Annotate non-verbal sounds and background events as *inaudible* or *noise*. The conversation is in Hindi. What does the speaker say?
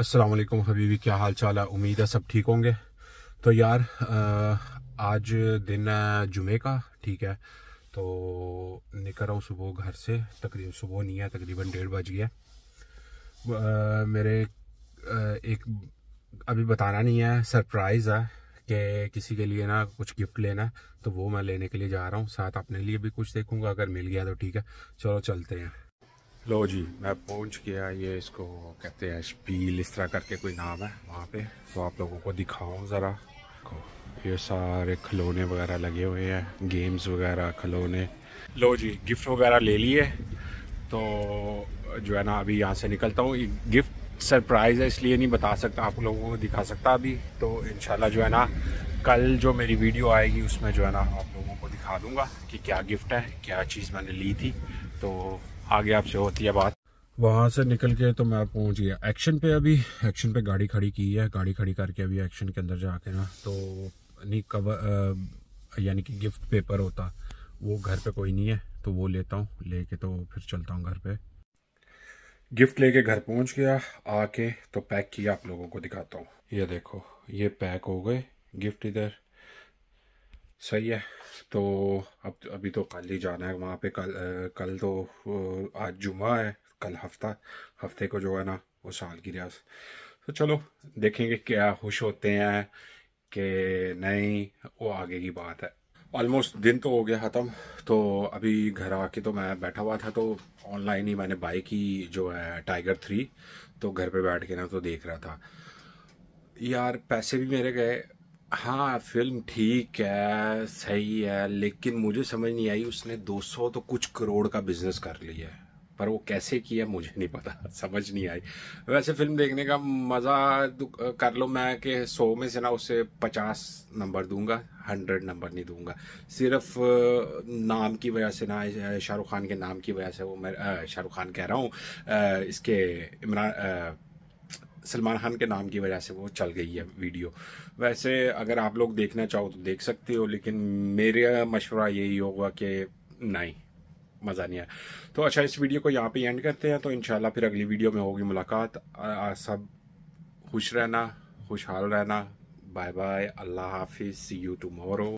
अस्सलाम वालेकुम हबीबी क्या हाल चाल है उम्मीद है सब ठीक होंगे तो यार आज दिन है जुमे का ठीक है तो निकल रहा हूँ सुबह घर से तकरीबन सुबह नहीं है तकरीबन डेढ़ बज गया मेरे एक अभी बताना नहीं है सरप्राइज़ है कि किसी के लिए ना कुछ गिफ्ट लेना है तो वो मैं लेने के लिए जा रहा हूँ साथ अपने लिए भी कुछ देखूँगा अगर मिल गया तो ठीक है चलो चलते हैं लो जी मैं पहुंच गया ये इसको कहते हैं स्पील इस तरह करके कोई नाम है वहाँ पे तो आप लोगों को दिखाऊं ज़रा ये सारे खिलौने वगैरह लगे हुए हैं गेम्स वगैरह खिलौने लो जी गिफ्ट वगैरह ले लिए तो जो है ना अभी यहाँ से निकलता हूँ गिफ्ट सरप्राइज़ है इसलिए नहीं बता सकता आप लोगों को दिखा सकता अभी तो इन जो है ना कल जो मेरी वीडियो आएगी उसमें जो है ना आप लोगों को दिखा दूँगा कि क्या गिफ्ट है क्या चीज़ मैंने ली थी तो आगे आपसे होती है बात वहाँ से निकल के तो मैं पहुँच गया एक्शन पे अभी एक्शन पे गाड़ी खड़ी की है गाड़ी खड़ी करके अभी एक्शन के अंदर जाके ना तो नहीं कवर यानी कि गिफ्ट पेपर होता वो घर पे कोई नहीं है तो वो लेता हूँ लेके तो फिर चलता हूँ घर पे गिफ्ट लेके घर पहुँच गया आके तो पैक किया आप लोगों को दिखाता हूँ ये देखो ये पैक हो गए गिफ्ट इधर सही है तो अब अभी तो कल ही जाना है वहाँ पे कल कल तो आज जुमा है कल हफ्ता हफ्ते को जो है ना वो साल की रियाज तो चलो देखेंगे क्या खुश होते हैं कि नहीं वो आगे की बात है ऑलमोस्ट दिन तो हो गया ख़त्म तो अभी घर आके तो मैं बैठा हुआ था तो ऑनलाइन ही मैंने बाई की जो है टाइगर थ्री तो घर पे बैठ के ना तो देख रहा था यार पैसे भी मेरे गए हाँ फिल्म ठीक है सही है लेकिन मुझे समझ नहीं आई उसने 200 तो कुछ करोड़ का बिजनेस कर लिया है पर वो कैसे किया मुझे नहीं पता *laughs* समझ नहीं आई वैसे फिल्म देखने का मज़ा कर लो मैं कि सौ में से ना उसे पचास नंबर दूंगा हंड्रेड नंबर नहीं दूंगा सिर्फ नाम की वजह से ना शाहरुख खान के नाम की वजह से वो मैं शाहरुख खान कह रहा हूँ इसके इमरान सलमान खान के नाम की वजह से वो चल गई है वीडियो वैसे अगर आप लोग देखना चाहो तो देख सकते हो लेकिन मेरा मशवरा यही होगा कि नहीं मज़ा नहीं आया तो अच्छा इस वीडियो को यहाँ पे एंड करते हैं तो इंशाल्लाह फिर अगली वीडियो में होगी मुलाकात आ, सब खुश रहना खुशहाल रहना बाय बाय अल्लाह हाफिज़ सी यू टुमारो